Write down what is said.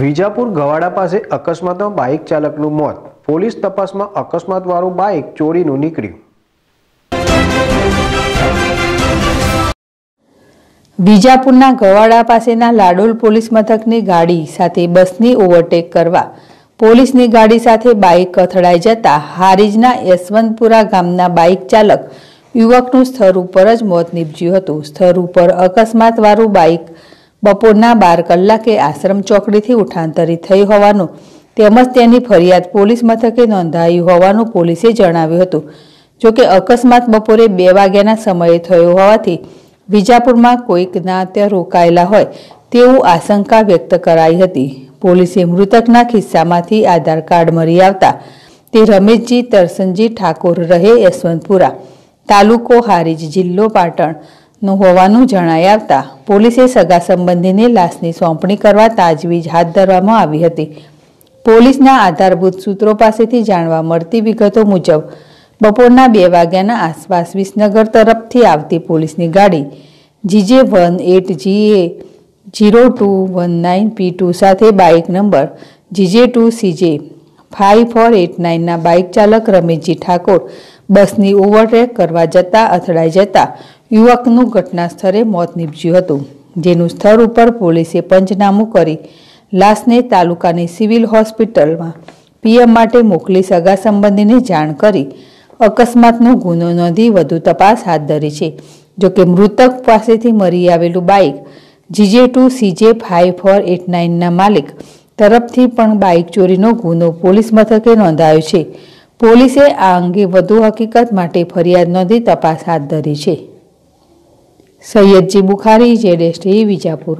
વિજાપુર ગવાડા પાસે અકસ્માતમાં બાઇક ચાલકનું મોત પોલીસ તપાસમાં અકસ્માતવાળું બાઇક ચોરીનું નીકળ્યું વિજાપુરના ગવાડા પાસેના લાડોલ પોલીસ મથકની ગાડી સાથે બસની ઓવરટેક કરવા પોલીસની ગાડી સાથે બાઇક અથડાઈ જતા હારીજના યશવંતપુરા ગામના બાઇક ચાલક યુવકનું સ્થળ ઉપર જ મોત નીપજ્યું હતું સ્થળ ઉપર અકસ્માત વાળું બાઇક બપોરના બાર કલાકે આશ્રમ ચોકડીથી ઉઠાંતરિત થઈ હોવાનું તેમજ તેની ફરિયાદ પોલીસ મથકે નોંધાયું હોવાનું પોલીસે જણાવ્યું હતું જોકે અકસ્માત બપોરે બે વાગ્યાના સમયે થયો હોવાથી વિજાપુરમાં કોઈક ના ત્યાં રોકાયેલા હોય તેવું આશંકા વ્યક્ત કરાઈ હતી પોલીસે મૃતકના ખિસ્સામાંથી આધાર કાર્ડ મળી આવતા તે રમેશજી તરસનજી ઠાકોર રહે યશવંતપુરા તાલુકો હારીજ જિલ્લો પાટણ નું હોવાનું જણાઈ આવતા પોલીસે સગા સંબંધીની લાશની સોંપણી કરવા તાજવીજ હાથ ધરવામાં આવી હતી પોલીસના આધારભૂત સૂત્રો પાસેથી જાણવા મળતી વિગતો મુજબ બપોરના બે વાગ્યાના આસપાસ વિસનગર તરફથી આવતી પોલીસની ગાડી GJ one eight G A zero two one nine P two સાથે bike number GJ two CJ five four eight નાઇનના બાઇક ચાલક રમેશજી ઠાકોર બસની ઓવરટેક કરવા જતાં અથડાઈ જતા યુવકનું ઘટના સ્થળે મોત નીપજ્યું હતું જેનું સ્થળ ઉપર પોલીસે પંચનામું કરી લાશને તાલુકાની સિવિલ હોસ્પિટલમાં પીએમ માટે મોકલી સગા સંબંધીને જાણ કરી અકસ્માતનો ગુનો નોંધી વધુ તપાસ હાથ ધરી છે જોકે મૃતક પાસેથી મરી આવેલું bike GJ two CJ five four eight નાઇનના માલિક તરફથી પણ બાઇક ચોરીનો ગુનો પોલીસ મથકે નોંધાયો છે પોલીસે આ અંગે વધુ હકીકત માટે ફરિયાદ નોંધી તપાસ હાથ ધરી છે સૈયદજી બુખારી જેડેશ વિજાપુર